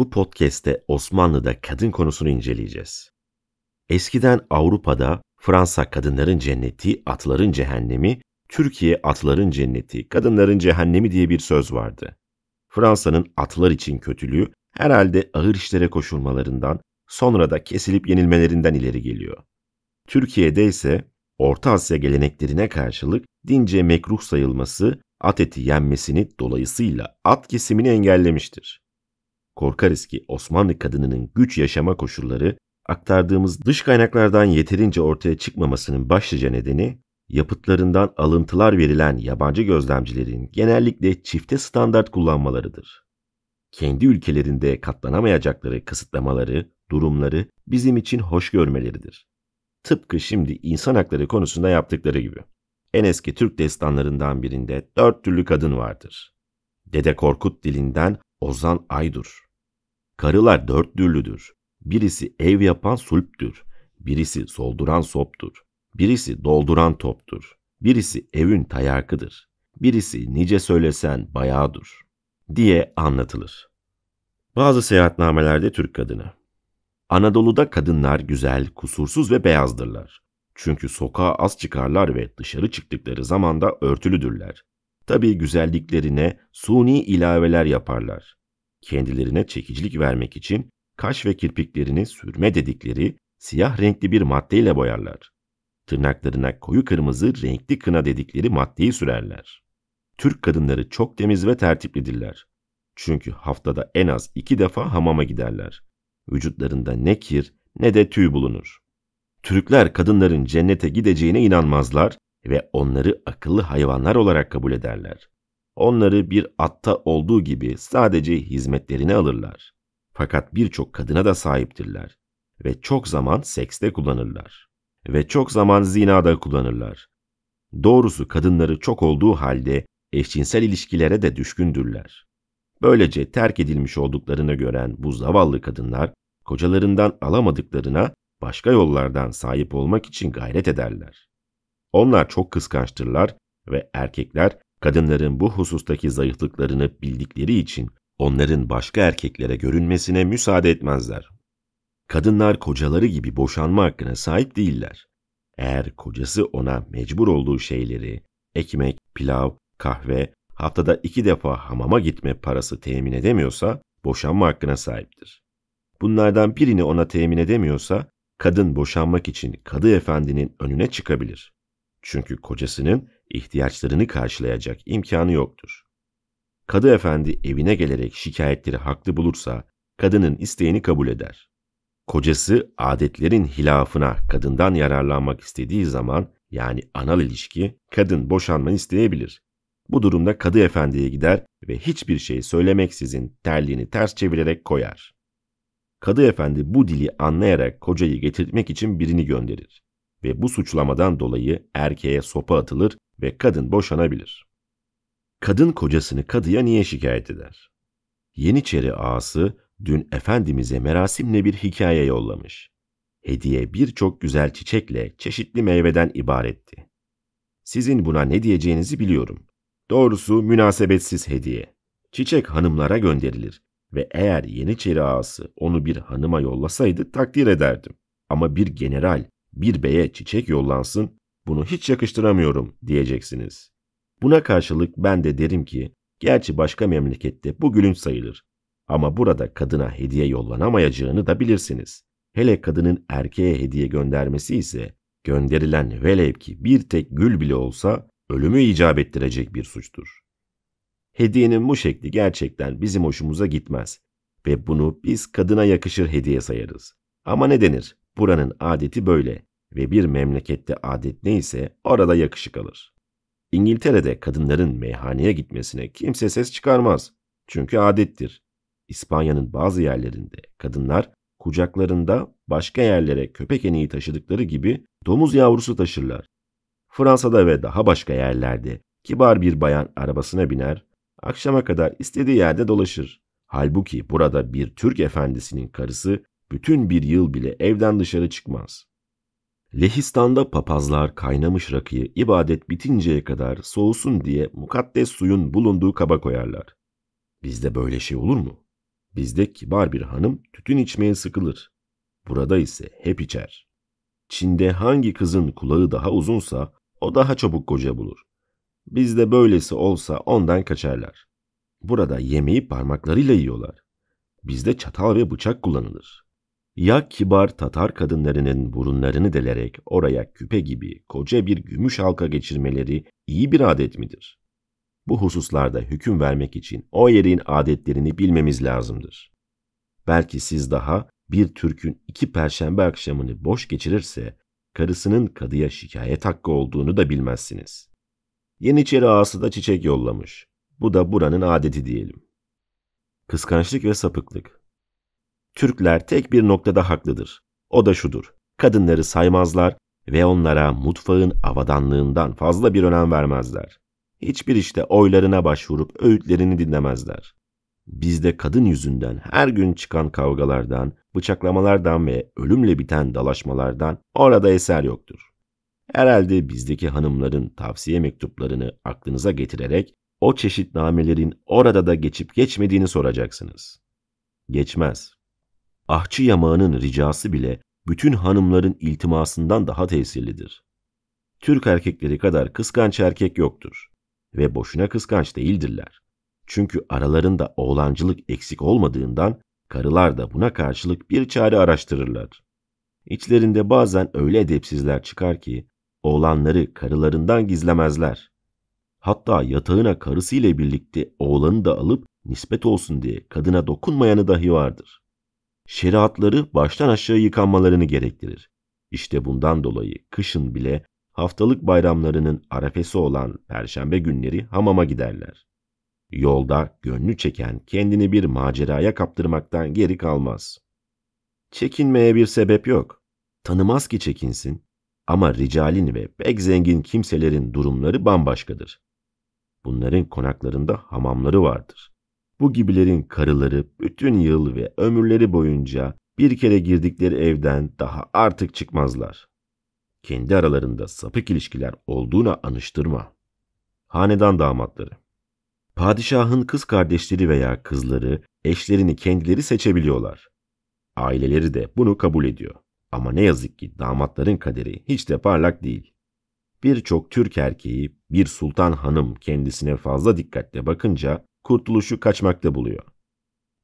Bu podcast'te Osmanlı'da kadın konusunu inceleyeceğiz. Eskiden Avrupa'da Fransa kadınların cenneti, atların cehennemi, Türkiye atların cenneti, kadınların cehennemi diye bir söz vardı. Fransa'nın atlar için kötülüğü herhalde ağır işlere koşulmalarından, sonra da kesilip yenilmelerinden ileri geliyor. Türkiye'de ise Orta Asya geleneklerine karşılık dince mekruh sayılması at eti yenmesini dolayısıyla at kesimini engellemiştir korkarız ki Osmanlı kadınının güç yaşama koşulları aktardığımız dış kaynaklardan yeterince ortaya çıkmamasının başlıca nedeni yapıtlarından alıntılar verilen yabancı gözlemcilerin genellikle çifte standart kullanmalarıdır. Kendi ülkelerinde katlanamayacakları kısıtlamaları, durumları bizim için hoş görmeleridir. Tıpkı şimdi insan hakları konusunda yaptıkları gibi. En eski Türk destanlarından birinde dört türlü kadın vardır. Dede Korkut dilinden Ozan Aydur, Karılar dört dürlüdür. Birisi ev yapan sulptür. Birisi solduran soptur. Birisi dolduran toptur. Birisi evin tayarkıdır. Birisi nice söylesen bayağıdır. Diye anlatılır. Bazı seyahatnamelerde Türk kadını. Anadolu'da kadınlar güzel, kusursuz ve beyazdırlar. Çünkü sokağa az çıkarlar ve dışarı çıktıkları zaman da örtülüdürler. Tabii güzelliklerine suni ilaveler yaparlar kendilerine çekicilik vermek için kaş ve kirpiklerini sürme dedikleri siyah renkli bir maddeyle boyarlar. Tırnaklarına koyu kırmızı renkli kına dedikleri maddeyi sürerler. Türk kadınları çok temiz ve tertiplidirler. Çünkü haftada en az iki defa hamama giderler. Vücutlarında ne kir ne de tüy bulunur. Türkler kadınların cennete gideceğine inanmazlar ve onları akıllı hayvanlar olarak kabul ederler onları bir atta olduğu gibi sadece hizmetlerini alırlar. Fakat birçok kadına da sahiptirler ve çok zaman sekste kullanırlar ve çok zaman zinada kullanırlar. Doğrusu kadınları çok olduğu halde eşcinsel ilişkilere de düşkündürler. Böylece terk edilmiş olduklarını gören bu zavallı kadınlar kocalarından alamadıklarına başka yollardan sahip olmak için gayret ederler. Onlar çok kıskançtırlar ve erkekler Kadınların bu husustaki zayıflıklarını bildikleri için onların başka erkeklere görünmesine müsaade etmezler. Kadınlar kocaları gibi boşanma hakkına sahip değiller. Eğer kocası ona mecbur olduğu şeyleri, ekmek, pilav, kahve, haftada iki defa hamama gitme parası temin edemiyorsa boşanma hakkına sahiptir. Bunlardan birini ona temin edemiyorsa kadın boşanmak için kadı efendinin önüne çıkabilir. Çünkü kocasının ihtiyaçlarını karşılayacak imkanı yoktur. Kadı efendi evine gelerek şikayetleri haklı bulursa kadının isteğini kabul eder. Kocası adetlerin hilafına kadından yararlanmak istediği zaman yani anal ilişki kadın boşanma isteyebilir. Bu durumda kadı efendiye gider ve hiçbir şey söylemeksizin terliğini ters çevirerek koyar. Kadı efendi bu dili anlayarak kocayı getirtmek için birini gönderir ve bu suçlamadan dolayı erkeğe sopa atılır ve kadın boşanabilir. Kadın kocasını kadıya niye şikayet eder? Yeniçeri ağası dün Efendimiz'e merasimle bir hikaye yollamış. Hediye birçok güzel çiçekle çeşitli meyveden ibaretti. Sizin buna ne diyeceğinizi biliyorum. Doğrusu münasebetsiz hediye. Çiçek hanımlara gönderilir ve eğer Yeniçeri ağası onu bir hanıma yollasaydı takdir ederdim. Ama bir general bir beye çiçek yollansın bunu hiç yakıştıramıyorum diyeceksiniz. Buna karşılık ben de derim ki gerçi başka memlekette bu gülünç sayılır ama burada kadına hediye yollanamayacağını da bilirsiniz. Hele kadının erkeğe hediye göndermesi ise gönderilen velev ki bir tek gül bile olsa ölümü icap ettirecek bir suçtur. Hediyenin bu şekli gerçekten bizim hoşumuza gitmez ve bunu biz kadına yakışır hediye sayarız. Ama ne denir? Buranın adeti böyle ve bir memlekette adet neyse orada yakışık alır. İngiltere'de kadınların meyhaneye gitmesine kimse ses çıkarmaz. Çünkü adettir. İspanya'nın bazı yerlerinde kadınlar kucaklarında başka yerlere köpek eneği taşıdıkları gibi domuz yavrusu taşırlar. Fransa'da ve daha başka yerlerde kibar bir bayan arabasına biner, akşama kadar istediği yerde dolaşır. Halbuki burada bir Türk efendisinin karısı bütün bir yıl bile evden dışarı çıkmaz. Lehistan'da papazlar kaynamış rakıyı ibadet bitinceye kadar soğusun diye mukaddes suyun bulunduğu kaba koyarlar. Bizde böyle şey olur mu? Bizde kibar bir hanım tütün içmeye sıkılır. Burada ise hep içer. Çin'de hangi kızın kulağı daha uzunsa o daha çabuk koca bulur. Bizde böylesi olsa ondan kaçarlar. Burada yemeği parmaklarıyla yiyorlar. Bizde çatal ve bıçak kullanılır ya kibar Tatar kadınlarının burunlarını delerek oraya küpe gibi koca bir gümüş halka geçirmeleri iyi bir adet midir? Bu hususlarda hüküm vermek için o yerin adetlerini bilmemiz lazımdır. Belki siz daha bir Türk'ün iki perşembe akşamını boş geçirirse karısının kadıya şikayet hakkı olduğunu da bilmezsiniz. Yeniçeri ağası da çiçek yollamış. Bu da buranın adeti diyelim. Kıskançlık ve sapıklık Türkler tek bir noktada haklıdır. O da şudur. Kadınları saymazlar ve onlara mutfağın avadanlığından fazla bir önem vermezler. Hiçbir işte oylarına başvurup öğütlerini dinlemezler. Bizde kadın yüzünden her gün çıkan kavgalardan, bıçaklamalardan ve ölümle biten dalaşmalardan orada eser yoktur. Herhalde bizdeki hanımların tavsiye mektuplarını aklınıza getirerek o çeşit namelerin orada da geçip geçmediğini soracaksınız. Geçmez ahçı yamağının ricası bile bütün hanımların iltimasından daha tesirlidir. Türk erkekleri kadar kıskanç erkek yoktur ve boşuna kıskanç değildirler. Çünkü aralarında oğlancılık eksik olmadığından karılar da buna karşılık bir çare araştırırlar. İçlerinde bazen öyle edepsizler çıkar ki oğlanları karılarından gizlemezler. Hatta yatağına karısıyla birlikte oğlanı da alıp nispet olsun diye kadına dokunmayanı dahi vardır şeriatları baştan aşağı yıkanmalarını gerektirir. İşte bundan dolayı kışın bile haftalık bayramlarının arefesi olan perşembe günleri hamama giderler. Yolda gönlü çeken kendini bir maceraya kaptırmaktan geri kalmaz. Çekinmeye bir sebep yok. Tanımaz ki çekinsin ama ricalin ve pek zengin kimselerin durumları bambaşkadır. Bunların konaklarında hamamları vardır. Bu gibilerin karıları bütün yıl ve ömürleri boyunca bir kere girdikleri evden daha artık çıkmazlar. Kendi aralarında sapık ilişkiler olduğuna anıştırma. Hanedan damatları Padişahın kız kardeşleri veya kızları eşlerini kendileri seçebiliyorlar. Aileleri de bunu kabul ediyor. Ama ne yazık ki damatların kaderi hiç de parlak değil. Birçok Türk erkeği bir sultan hanım kendisine fazla dikkatle bakınca kurtuluşu kaçmakta buluyor.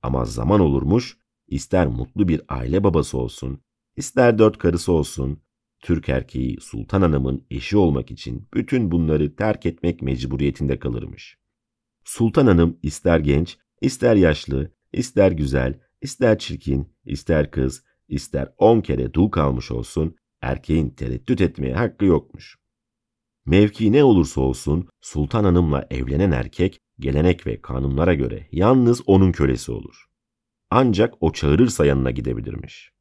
Ama zaman olurmuş, ister mutlu bir aile babası olsun, ister dört karısı olsun, Türk erkeği Sultan Hanım'ın eşi olmak için bütün bunları terk etmek mecburiyetinde kalırmış. Sultan Hanım ister genç, ister yaşlı, ister güzel, ister çirkin, ister kız, ister on kere dul kalmış olsun, erkeğin tereddüt etmeye hakkı yokmuş. Mevki ne olursa olsun Sultan Hanım'la evlenen erkek gelenek ve kanunlara göre yalnız onun kölesi olur. Ancak o çağırırsa yanına gidebilirmiş.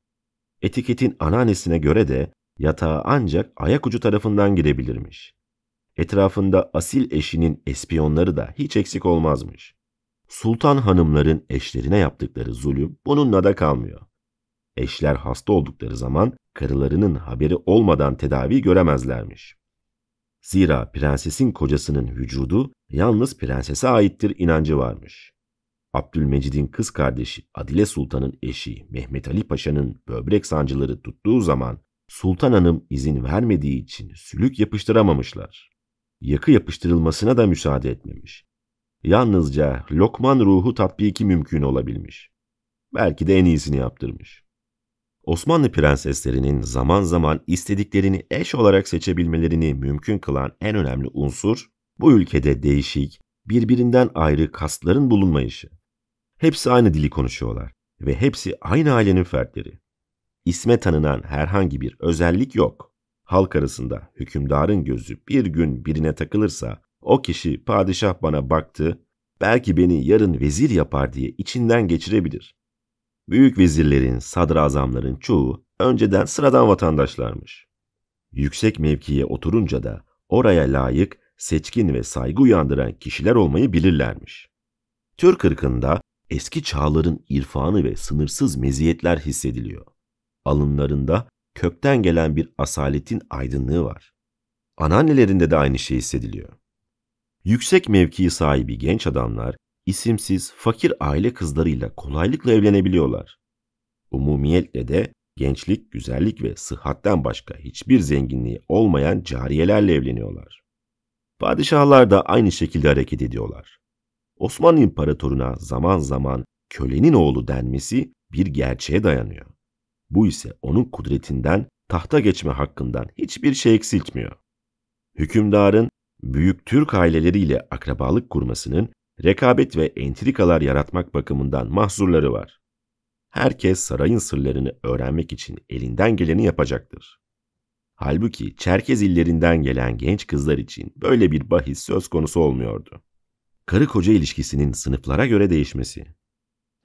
Etiketin ananesine göre de yatağa ancak ayak ucu tarafından girebilirmiş. Etrafında asil eşinin espiyonları da hiç eksik olmazmış. Sultan hanımların eşlerine yaptıkları zulüm bununla da kalmıyor. Eşler hasta oldukları zaman karılarının haberi olmadan tedavi göremezlermiş. Zira prensesin kocasının vücudu yalnız prensese aittir inancı varmış. Abdülmecid'in kız kardeşi Adile Sultan'ın eşi Mehmet Ali Paşa'nın böbrek sancıları tuttuğu zaman Sultan Hanım izin vermediği için sülük yapıştıramamışlar. Yakı yapıştırılmasına da müsaade etmemiş. Yalnızca Lokman ruhu tatbiki mümkün olabilmiş. Belki de en iyisini yaptırmış. Osmanlı prenseslerinin zaman zaman istediklerini eş olarak seçebilmelerini mümkün kılan en önemli unsur bu ülkede değişik, birbirinden ayrı kastların bulunmayışı. Hepsi aynı dili konuşuyorlar ve hepsi aynı ailenin fertleri. İsme tanınan herhangi bir özellik yok. Halk arasında hükümdarın gözü bir gün birine takılırsa o kişi padişah bana baktı, belki beni yarın vezir yapar diye içinden geçirebilir büyük vezirlerin, sadrazamların çoğu önceden sıradan vatandaşlarmış. Yüksek mevkiye oturunca da oraya layık, seçkin ve saygı uyandıran kişiler olmayı bilirlermiş. Türk ırkında eski çağların irfanı ve sınırsız meziyetler hissediliyor. Alınlarında kökten gelen bir asaletin aydınlığı var. Anneannelerinde de aynı şey hissediliyor. Yüksek mevkii sahibi genç adamlar isimsiz fakir aile kızlarıyla kolaylıkla evlenebiliyorlar. Umumiyetle de gençlik, güzellik ve sıhhatten başka hiçbir zenginliği olmayan cariyelerle evleniyorlar. Padişahlar da aynı şekilde hareket ediyorlar. Osmanlı İmparatoruna zaman zaman kölenin oğlu denmesi bir gerçeğe dayanıyor. Bu ise onun kudretinden, tahta geçme hakkından hiçbir şey eksiltmiyor. Hükümdarın büyük Türk aileleriyle akrabalık kurmasının rekabet ve entrikalar yaratmak bakımından mahzurları var. Herkes sarayın sırlarını öğrenmek için elinden geleni yapacaktır. Halbuki Çerkez illerinden gelen genç kızlar için böyle bir bahis söz konusu olmuyordu. Karı koca ilişkisinin sınıflara göre değişmesi.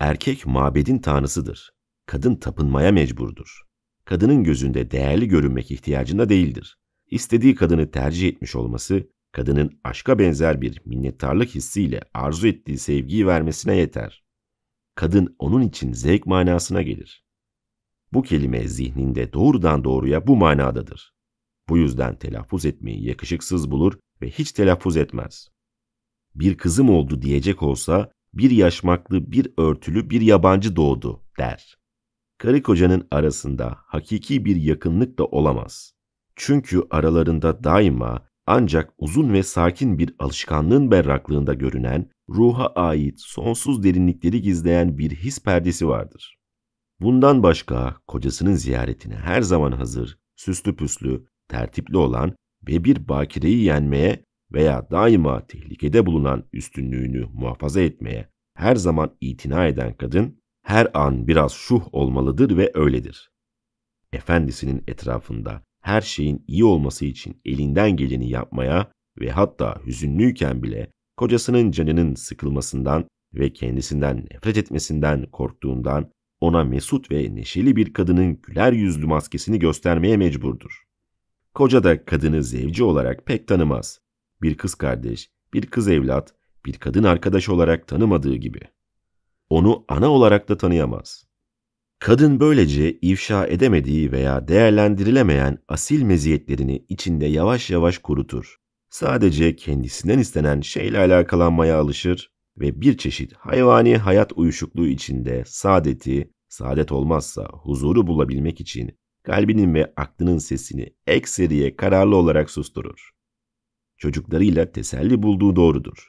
Erkek mabedin tanrısıdır. Kadın tapınmaya mecburdur. Kadının gözünde değerli görünmek ihtiyacında değildir. İstediği kadını tercih etmiş olması kadının aşka benzer bir minnettarlık hissiyle arzu ettiği sevgiyi vermesine yeter. Kadın onun için zevk manasına gelir. Bu kelime zihninde doğrudan doğruya bu manadadır. Bu yüzden telaffuz etmeyi yakışıksız bulur ve hiç telaffuz etmez. Bir kızım oldu diyecek olsa bir yaşmaklı, bir örtülü, bir yabancı doğdu der. Karı kocanın arasında hakiki bir yakınlık da olamaz. Çünkü aralarında daima ancak uzun ve sakin bir alışkanlığın berraklığında görünen, ruha ait sonsuz derinlikleri gizleyen bir his perdesi vardır. Bundan başka kocasının ziyaretine her zaman hazır, süslü püslü, tertipli olan ve bir bakireyi yenmeye veya daima tehlikede bulunan üstünlüğünü muhafaza etmeye her zaman itina eden kadın her an biraz şuh olmalıdır ve öyledir. Efendisinin etrafında her şeyin iyi olması için elinden geleni yapmaya ve hatta hüzünlüyken bile kocasının canının sıkılmasından ve kendisinden nefret etmesinden korktuğundan ona mesut ve neşeli bir kadının güler yüzlü maskesini göstermeye mecburdur. Koca da kadını zevci olarak pek tanımaz. Bir kız kardeş, bir kız evlat, bir kadın arkadaş olarak tanımadığı gibi. Onu ana olarak da tanıyamaz. Kadın böylece ifşa edemediği veya değerlendirilemeyen asil meziyetlerini içinde yavaş yavaş kurutur. Sadece kendisinden istenen şeyle alakalanmaya alışır ve bir çeşit hayvani hayat uyuşukluğu içinde saadeti, saadet olmazsa huzuru bulabilmek için kalbinin ve aklının sesini ekseriye kararlı olarak susturur. Çocuklarıyla teselli bulduğu doğrudur.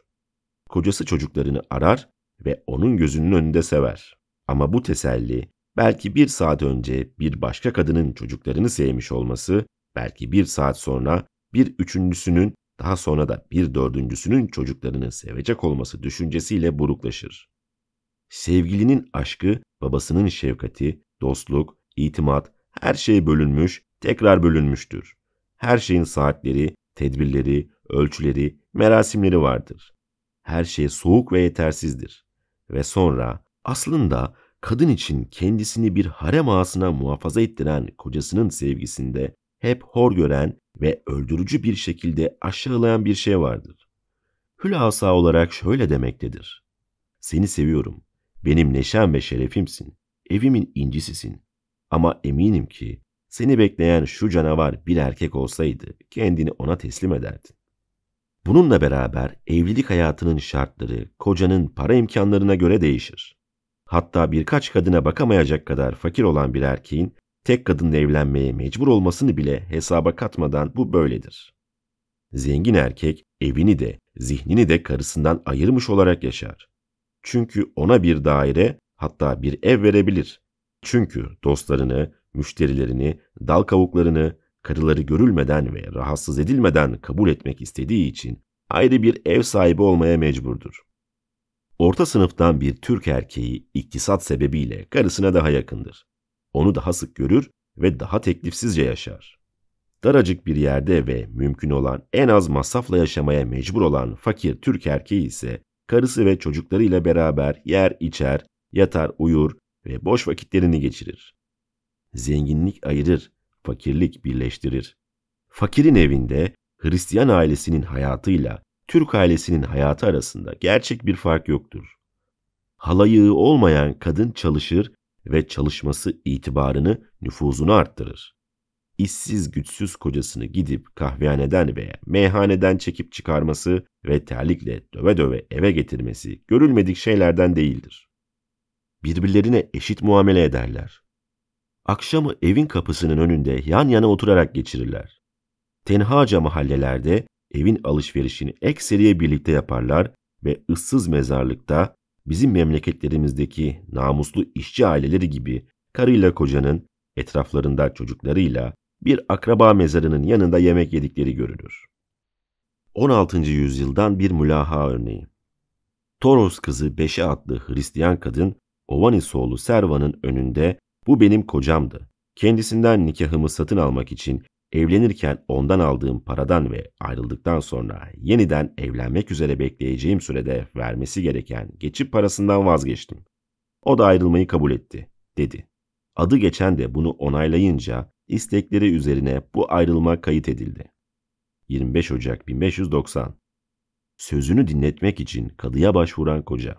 Kocası çocuklarını arar ve onun gözünün önünde sever. Ama bu teselli belki bir saat önce bir başka kadının çocuklarını sevmiş olması, belki bir saat sonra bir üçüncüsünün daha sonra da bir dördüncüsünün çocuklarını sevecek olması düşüncesiyle buruklaşır. Sevgilinin aşkı, babasının şefkati, dostluk, itimat, her şey bölünmüş, tekrar bölünmüştür. Her şeyin saatleri, tedbirleri, ölçüleri, merasimleri vardır. Her şey soğuk ve yetersizdir. Ve sonra aslında kadın için kendisini bir harem ağasına muhafaza ettiren kocasının sevgisinde hep hor gören ve öldürücü bir şekilde aşağılayan bir şey vardır. Hülasa olarak şöyle demektedir. Seni seviyorum. Benim neşem ve şerefimsin. Evimin incisisin. Ama eminim ki seni bekleyen şu canavar bir erkek olsaydı kendini ona teslim ederdin. Bununla beraber evlilik hayatının şartları kocanın para imkanlarına göre değişir hatta birkaç kadına bakamayacak kadar fakir olan bir erkeğin tek kadınla evlenmeye mecbur olmasını bile hesaba katmadan bu böyledir. Zengin erkek evini de zihnini de karısından ayırmış olarak yaşar. Çünkü ona bir daire hatta bir ev verebilir. Çünkü dostlarını, müşterilerini, dal kavuklarını karıları görülmeden ve rahatsız edilmeden kabul etmek istediği için ayrı bir ev sahibi olmaya mecburdur. Orta sınıftan bir Türk erkeği iktisat sebebiyle karısına daha yakındır. Onu daha sık görür ve daha teklifsizce yaşar. Daracık bir yerde ve mümkün olan en az masrafla yaşamaya mecbur olan fakir Türk erkeği ise karısı ve çocuklarıyla beraber yer içer, yatar uyur ve boş vakitlerini geçirir. Zenginlik ayırır, fakirlik birleştirir. Fakirin evinde Hristiyan ailesinin hayatıyla Türk ailesinin hayatı arasında gerçek bir fark yoktur. Halayığı olmayan kadın çalışır ve çalışması itibarını, nüfuzunu arttırır. İşsiz güçsüz kocasını gidip kahvehaneden veya meyhaneden çekip çıkarması ve terlikle döve döve eve getirmesi görülmedik şeylerden değildir. Birbirlerine eşit muamele ederler. Akşamı evin kapısının önünde yan yana oturarak geçirirler. Tenhaca mahallelerde evin alışverişini ekseriye birlikte yaparlar ve ıssız mezarlıkta bizim memleketlerimizdeki namuslu işçi aileleri gibi karıyla kocanın etraflarında çocuklarıyla bir akraba mezarının yanında yemek yedikleri görülür. 16. yüzyıldan bir mülaha örneği. Toros kızı Beşe adlı Hristiyan kadın Ovanisoğlu Servan'ın önünde bu benim kocamdı. Kendisinden nikahımı satın almak için Evlenirken ondan aldığım paradan ve ayrıldıktan sonra yeniden evlenmek üzere bekleyeceğim sürede vermesi gereken geçip parasından vazgeçtim. O da ayrılmayı kabul etti, dedi. Adı geçen de bunu onaylayınca istekleri üzerine bu ayrılma kayıt edildi. 25 Ocak 1590 Sözünü dinletmek için kadıya başvuran koca.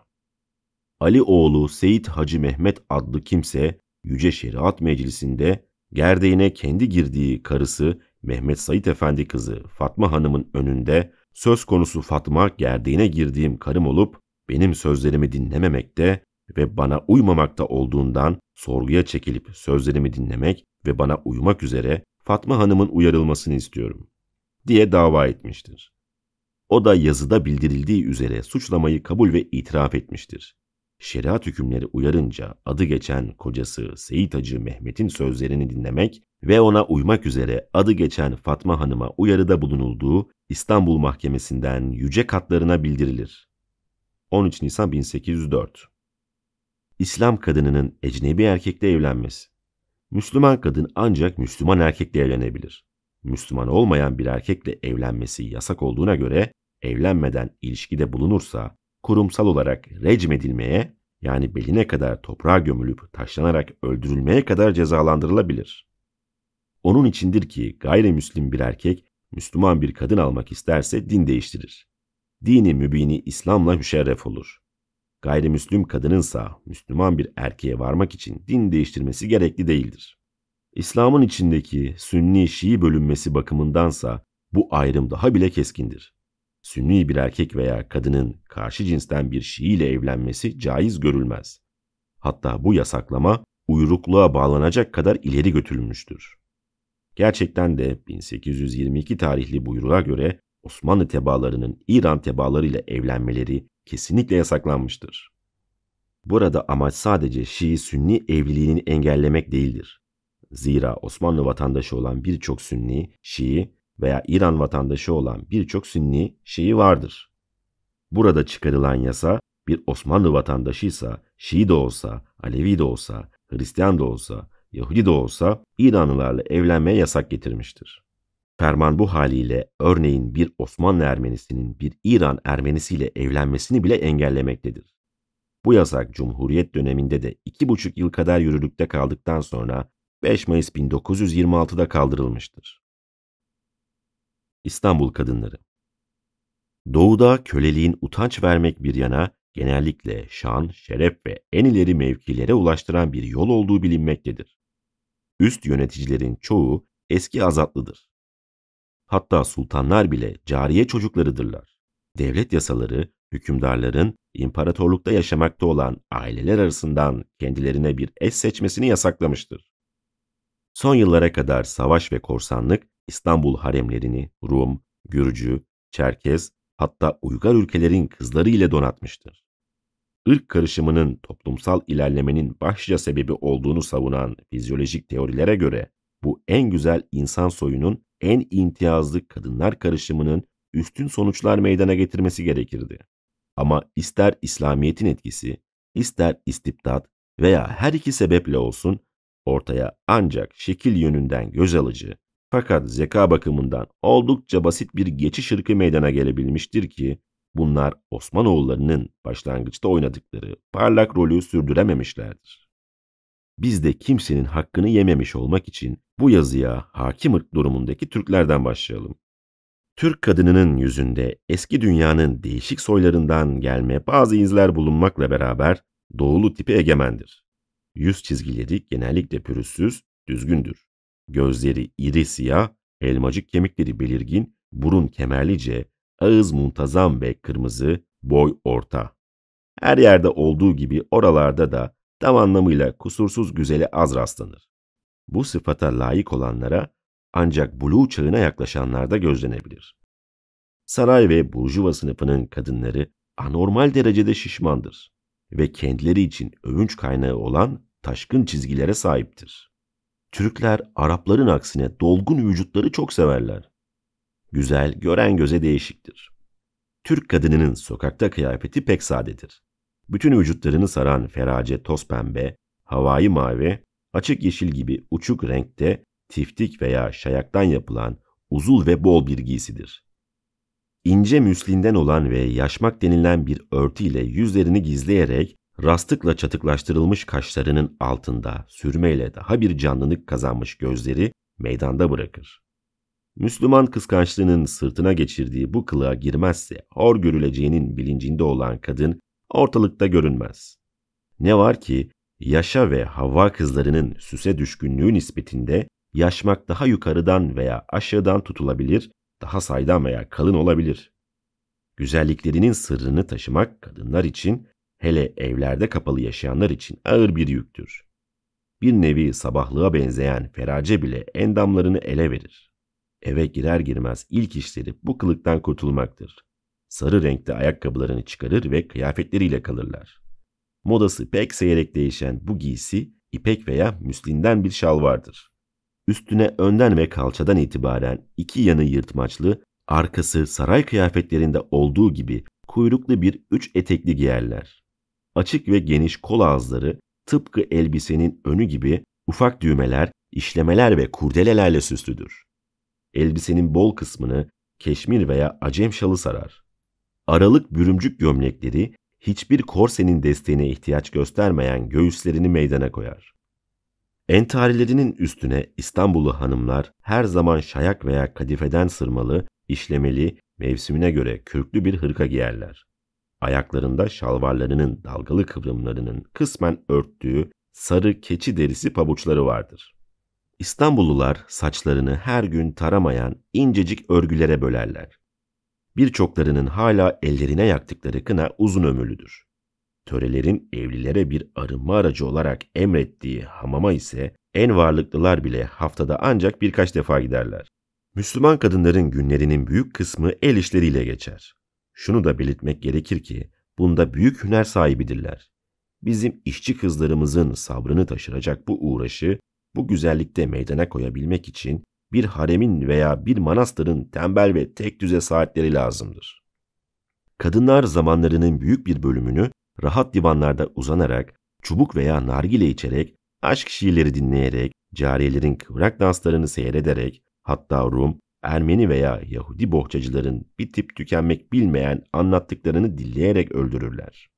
Ali oğlu Seyit Hacı Mehmet adlı kimse Yüce Şeriat Meclisi'nde Gerdeğine kendi girdiği karısı Mehmet Sait Efendi kızı Fatma Hanım'ın önünde söz konusu Fatma gerdeğine girdiğim karım olup benim sözlerimi dinlememekte ve bana uymamakta olduğundan sorguya çekilip sözlerimi dinlemek ve bana uymak üzere Fatma Hanım'ın uyarılmasını istiyorum diye dava etmiştir. O da yazıda bildirildiği üzere suçlamayı kabul ve itiraf etmiştir şeriat hükümleri uyarınca adı geçen kocası Seyit Hacı Mehmet'in sözlerini dinlemek ve ona uymak üzere adı geçen Fatma Hanım'a uyarıda bulunulduğu İstanbul Mahkemesi'nden yüce katlarına bildirilir. 13 Nisan 1804 İslam kadınının ecnebi erkekle evlenmesi Müslüman kadın ancak Müslüman erkekle evlenebilir. Müslüman olmayan bir erkekle evlenmesi yasak olduğuna göre evlenmeden ilişkide bulunursa kurumsal olarak rejim edilmeye, yani beline kadar toprağa gömülüp taşlanarak öldürülmeye kadar cezalandırılabilir. Onun içindir ki gayrimüslim bir erkek Müslüman bir kadın almak isterse din değiştirir. Dini mübini İslam'la müşerref olur. Gayrimüslim kadınınsa Müslüman bir erkeğe varmak için din değiştirmesi gerekli değildir. İslam'ın içindeki Sünni Şii bölünmesi bakımındansa bu ayrım daha bile keskindir. Sünni bir erkek veya kadının karşı cinsten bir Şii ile evlenmesi caiz görülmez. Hatta bu yasaklama uyrukluğa bağlanacak kadar ileri götürülmüştür. Gerçekten de 1822 tarihli buyruğa göre Osmanlı tebaalarının İran tebaalarıyla evlenmeleri kesinlikle yasaklanmıştır. Burada amaç sadece Şii-Sünni evliliğini engellemek değildir. Zira Osmanlı vatandaşı olan birçok Sünni, Şii veya İran vatandaşı olan birçok Sünni Şii vardır. Burada çıkarılan yasa bir Osmanlı vatandaşıysa, Şii de olsa, Alevi de olsa, Hristiyan da olsa, Yahudi de olsa İranlılarla evlenmeye yasak getirmiştir. Ferman bu haliyle örneğin bir Osmanlı Ermenisinin bir İran Ermenisiyle evlenmesini bile engellemektedir. Bu yasak Cumhuriyet döneminde de iki buçuk yıl kadar yürürlükte kaldıktan sonra 5 Mayıs 1926'da kaldırılmıştır. İstanbul kadınları. Doğuda köleliğin utanç vermek bir yana genellikle şan, şeref ve en ileri mevkilere ulaştıran bir yol olduğu bilinmektedir. Üst yöneticilerin çoğu eski azatlıdır. Hatta sultanlar bile cariye çocuklarıdırlar. Devlet yasaları hükümdarların imparatorlukta yaşamakta olan aileler arasından kendilerine bir eş seçmesini yasaklamıştır. Son yıllara kadar savaş ve korsanlık İstanbul haremlerini Rum, Gürcü, Çerkez hatta uygar ülkelerin kızları ile donatmıştır. Irk karışımının toplumsal ilerlemenin başlıca sebebi olduğunu savunan fizyolojik teorilere göre bu en güzel insan soyunun en imtiyazlı kadınlar karışımının üstün sonuçlar meydana getirmesi gerekirdi. Ama ister İslamiyet'in etkisi, ister istibdat veya her iki sebeple olsun ortaya ancak şekil yönünden göz alıcı, fakat zeka bakımından oldukça basit bir geçiş ırkı meydana gelebilmiştir ki bunlar Osmanoğullarının başlangıçta oynadıkları parlak rolü sürdürememişlerdir. Biz de kimsenin hakkını yememiş olmak için bu yazıya hakim ırk durumundaki Türklerden başlayalım. Türk kadınının yüzünde eski dünyanın değişik soylarından gelme bazı izler bulunmakla beraber doğulu tipi egemendir. Yüz çizgileri genellikle pürüzsüz, düzgündür. Gözleri iri siyah, elmacık kemikleri belirgin, burun kemerlice, ağız muntazam ve kırmızı, boy orta. Her yerde olduğu gibi oralarda da tam anlamıyla kusursuz güzeli az rastlanır. Bu sıfata layık olanlara ancak bulu çağına yaklaşanlarda gözlenebilir. Saray ve burjuva sınıfının kadınları anormal derecede şişmandır ve kendileri için övünç kaynağı olan taşkın çizgilere sahiptir. Türkler Arapların aksine dolgun vücutları çok severler. Güzel, gören göze değişiktir. Türk kadınının sokakta kıyafeti pek sadedir. Bütün vücutlarını saran ferace toz pembe, havai mavi, açık yeşil gibi uçuk renkte tiftik veya şayaktan yapılan uzul ve bol bir giysidir. İnce müslinden olan ve yaşmak denilen bir örtü yüzlerini gizleyerek rastlıkla çatıklaştırılmış kaşlarının altında sürmeyle daha bir canlılık kazanmış gözleri meydanda bırakır. Müslüman kıskançlığının sırtına geçirdiği bu kılığa girmezse hor görüleceğinin bilincinde olan kadın ortalıkta görünmez. Ne var ki Yaşa ve Havva kızlarının süse düşkünlüğü nispetinde yaşmak daha yukarıdan veya aşağıdan tutulabilir, daha saydam veya kalın olabilir. Güzelliklerinin sırrını taşımak kadınlar için hele evlerde kapalı yaşayanlar için ağır bir yüktür. Bir nevi sabahlığa benzeyen ferace bile endamlarını ele verir. Eve girer girmez ilk işleri bu kılıktan kurtulmaktır. Sarı renkli ayakkabılarını çıkarır ve kıyafetleriyle kalırlar. Modası pek seyrek değişen bu giysi ipek veya müslinden bir şal vardır. Üstüne önden ve kalçadan itibaren iki yanı yırtmaçlı, arkası saray kıyafetlerinde olduğu gibi kuyruklu bir üç etekli giyerler. Açık ve geniş kol ağızları tıpkı elbisenin önü gibi ufak düğmeler, işlemeler ve kurdelelerle süslüdür. Elbisenin bol kısmını keşmir veya acem şalı sarar. Aralık bürümcük gömlekleri hiçbir korsenin desteğine ihtiyaç göstermeyen göğüslerini meydana koyar. Entarilerinin üstüne İstanbullu hanımlar her zaman şayak veya kadifeden sırmalı, işlemeli, mevsimine göre kürklü bir hırka giyerler. Ayaklarında şalvarlarının dalgalı kıvrımlarının kısmen örttüğü sarı keçi derisi pabuçları vardır. İstanbullular saçlarını her gün taramayan incecik örgülere bölerler. Birçoklarının hala ellerine yaktıkları kına uzun ömürlüdür. Törelerin evlilere bir arınma aracı olarak emrettiği hamama ise en varlıklılar bile haftada ancak birkaç defa giderler. Müslüman kadınların günlerinin büyük kısmı el işleriyle geçer. Şunu da belirtmek gerekir ki bunda büyük hüner sahibidirler. Bizim işçi kızlarımızın sabrını taşıracak bu uğraşı bu güzellikte meydana koyabilmek için bir haremin veya bir manastırın tembel ve tek düze saatleri lazımdır. Kadınlar zamanlarının büyük bir bölümünü rahat divanlarda uzanarak, çubuk veya nargile içerek, aşk şiirleri dinleyerek, cariyelerin kıvrak danslarını seyrederek, hatta Rum, Ermeni veya Yahudi bohçacıların bitip tükenmek bilmeyen anlattıklarını dinleyerek öldürürler.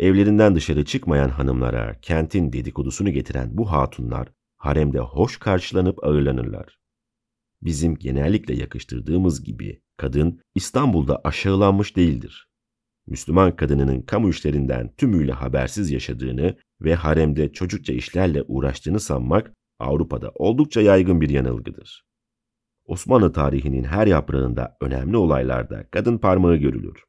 Evlerinden dışarı çıkmayan hanımlara kentin dedikodusunu getiren bu hatunlar haremde hoş karşılanıp ağırlanırlar. Bizim genellikle yakıştırdığımız gibi kadın İstanbul'da aşağılanmış değildir. Müslüman kadınının kamu işlerinden tümüyle habersiz yaşadığını ve haremde çocukça işlerle uğraştığını sanmak Avrupa'da oldukça yaygın bir yanılgıdır. Osmanlı tarihinin her yaprağında önemli olaylarda kadın parmağı görülür.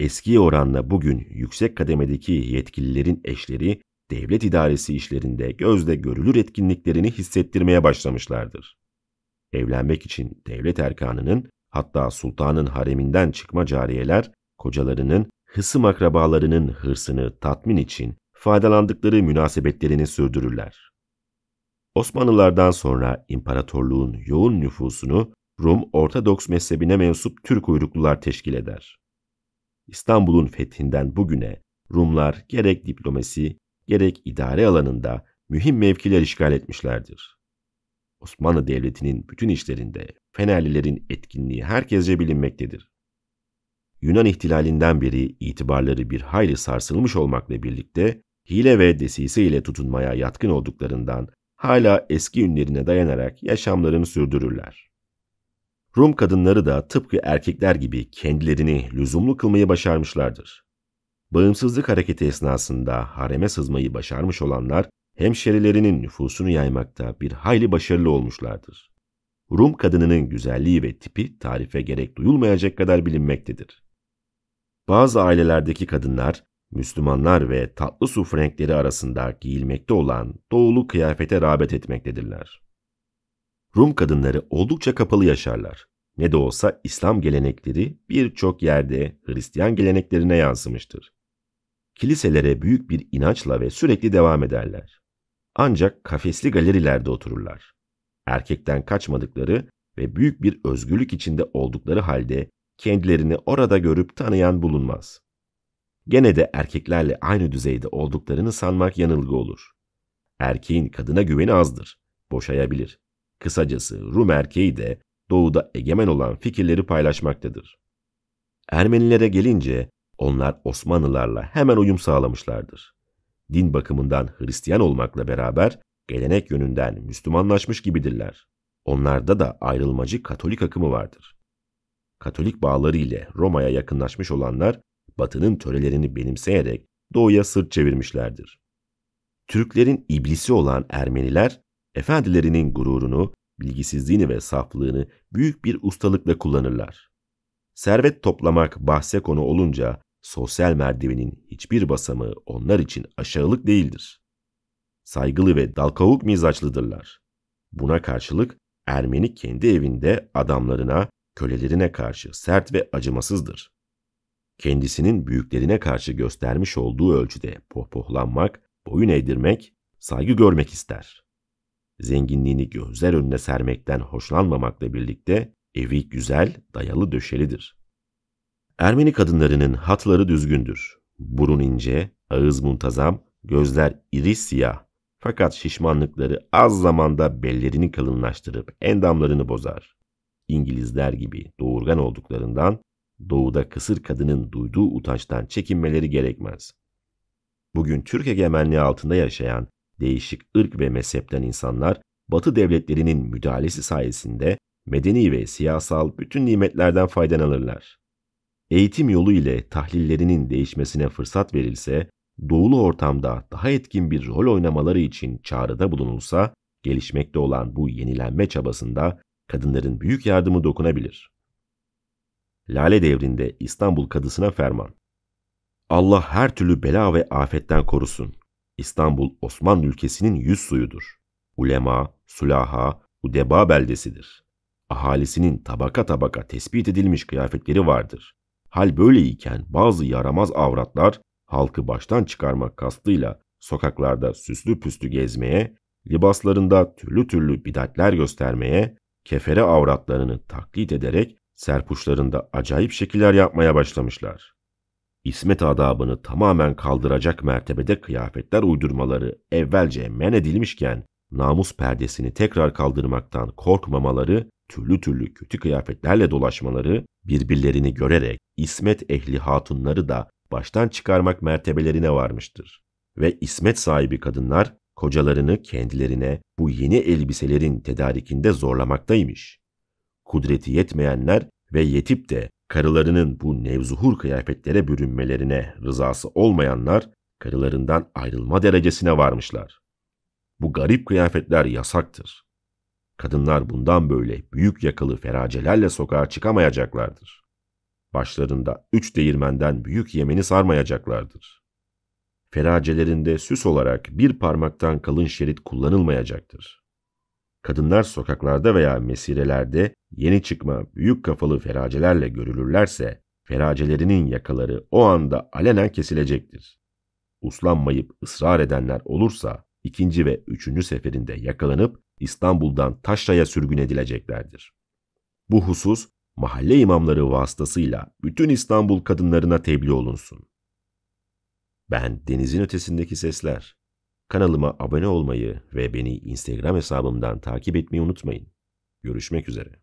Eski oranla bugün yüksek kademedeki yetkililerin eşleri devlet idaresi işlerinde gözde görülür etkinliklerini hissettirmeye başlamışlardır. Evlenmek için devlet erkanının hatta sultanın hareminden çıkma cariyeler kocalarının hısım akrabalarının hırsını tatmin için faydalandıkları münasebetlerini sürdürürler. Osmanlılardan sonra imparatorluğun yoğun nüfusunu Rum Ortodoks mezhebine mensup Türk uyruklular teşkil eder. İstanbul'un fethinden bugüne Rumlar gerek diplomasi gerek idare alanında mühim mevkiler işgal etmişlerdir. Osmanlı Devleti'nin bütün işlerinde Fenerlilerin etkinliği herkesce bilinmektedir. Yunan ihtilalinden beri itibarları bir hayli sarsılmış olmakla birlikte hile ve desise ile tutunmaya yatkın olduklarından hala eski ünlerine dayanarak yaşamlarını sürdürürler. Rum kadınları da tıpkı erkekler gibi kendilerini lüzumlu kılmayı başarmışlardır. Bağımsızlık hareketi esnasında hareme sızmayı başarmış olanlar hemşerilerinin nüfusunu yaymakta bir hayli başarılı olmuşlardır. Rum kadınının güzelliği ve tipi tarife gerek duyulmayacak kadar bilinmektedir. Bazı ailelerdeki kadınlar Müslümanlar ve tatlı suf renkleri arasında giyilmekte olan doğulu kıyafete rağbet etmektedirler. Rum kadınları oldukça kapalı yaşarlar. Ne de olsa İslam gelenekleri birçok yerde Hristiyan geleneklerine yansımıştır. Kiliselere büyük bir inançla ve sürekli devam ederler. Ancak kafesli galerilerde otururlar. Erkekten kaçmadıkları ve büyük bir özgürlük içinde oldukları halde kendilerini orada görüp tanıyan bulunmaz. Gene de erkeklerle aynı düzeyde olduklarını sanmak yanılgı olur. Erkeğin kadına güveni azdır, boşayabilir. Kısacası Rum erkeği de doğuda egemen olan fikirleri paylaşmaktadır. Ermenilere gelince onlar Osmanlılarla hemen uyum sağlamışlardır. Din bakımından Hristiyan olmakla beraber gelenek yönünden Müslümanlaşmış gibidirler. Onlarda da ayrılmacı Katolik akımı vardır. Katolik bağları ile Roma'ya yakınlaşmış olanlar batının törelerini benimseyerek doğuya sırt çevirmişlerdir. Türklerin iblisi olan Ermeniler, efendilerinin gururunu, bilgisizliğini ve saflığını büyük bir ustalıkla kullanırlar. Servet toplamak bahse konu olunca sosyal merdivenin hiçbir basamı onlar için aşağılık değildir. Saygılı ve dalkavuk mizaçlıdırlar. Buna karşılık Ermeni kendi evinde adamlarına, kölelerine karşı sert ve acımasızdır kendisinin büyüklerine karşı göstermiş olduğu ölçüde pohpohlanmak, boyun eğdirmek, saygı görmek ister. Zenginliğini gözler önüne sermekten hoşlanmamakla birlikte evi güzel, dayalı döşelidir. Ermeni kadınlarının hatları düzgündür. Burun ince, ağız muntazam, gözler iri siyah. Fakat şişmanlıkları az zamanda bellerini kalınlaştırıp endamlarını bozar. İngilizler gibi doğurgan olduklarından doğuda kısır kadının duyduğu utançtan çekinmeleri gerekmez. Bugün Türk egemenliği altında yaşayan değişik ırk ve mezhepten insanlar Batı devletlerinin müdahalesi sayesinde medeni ve siyasal bütün nimetlerden faydalanırlar. Eğitim yolu ile tahlillerinin değişmesine fırsat verilse, doğulu ortamda daha etkin bir rol oynamaları için çağrıda bulunulsa, gelişmekte olan bu yenilenme çabasında kadınların büyük yardımı dokunabilir. Lale devrinde İstanbul kadısına ferman. Allah her türlü bela ve afetten korusun. İstanbul Osmanlı ülkesinin yüz suyudur. Ulema, sulaha, udeba beldesidir. Ahalisinin tabaka tabaka tespit edilmiş kıyafetleri vardır. Hal böyleyken bazı yaramaz avratlar halkı baştan çıkarmak kastıyla sokaklarda süslü püslü gezmeye, libaslarında türlü türlü bidatler göstermeye, kefere avratlarını taklit ederek serpuçlarında acayip şekiller yapmaya başlamışlar. İsmet adabını tamamen kaldıracak mertebede kıyafetler uydurmaları evvelce men edilmişken namus perdesini tekrar kaldırmaktan korkmamaları, türlü türlü kötü kıyafetlerle dolaşmaları, birbirlerini görerek İsmet ehli hatunları da baştan çıkarmak mertebelerine varmıştır. Ve İsmet sahibi kadınlar kocalarını kendilerine bu yeni elbiselerin tedarikinde zorlamaktaymış kudreti yetmeyenler ve yetip de karılarının bu nevzuhur kıyafetlere bürünmelerine rızası olmayanlar karılarından ayrılma derecesine varmışlar. Bu garip kıyafetler yasaktır. Kadınlar bundan böyle büyük yakalı feracelerle sokağa çıkamayacaklardır. Başlarında üç değirmenden büyük yemeni sarmayacaklardır. Feracelerinde süs olarak bir parmaktan kalın şerit kullanılmayacaktır kadınlar sokaklarda veya mesirelerde yeni çıkma büyük kafalı feracelerle görülürlerse, feracelerinin yakaları o anda alenen kesilecektir. Uslanmayıp ısrar edenler olursa, ikinci ve üçüncü seferinde yakalanıp İstanbul'dan taşraya sürgün edileceklerdir. Bu husus mahalle imamları vasıtasıyla bütün İstanbul kadınlarına tebliğ olunsun. Ben denizin ötesindeki sesler Kanalıma abone olmayı ve beni Instagram hesabımdan takip etmeyi unutmayın. Görüşmek üzere.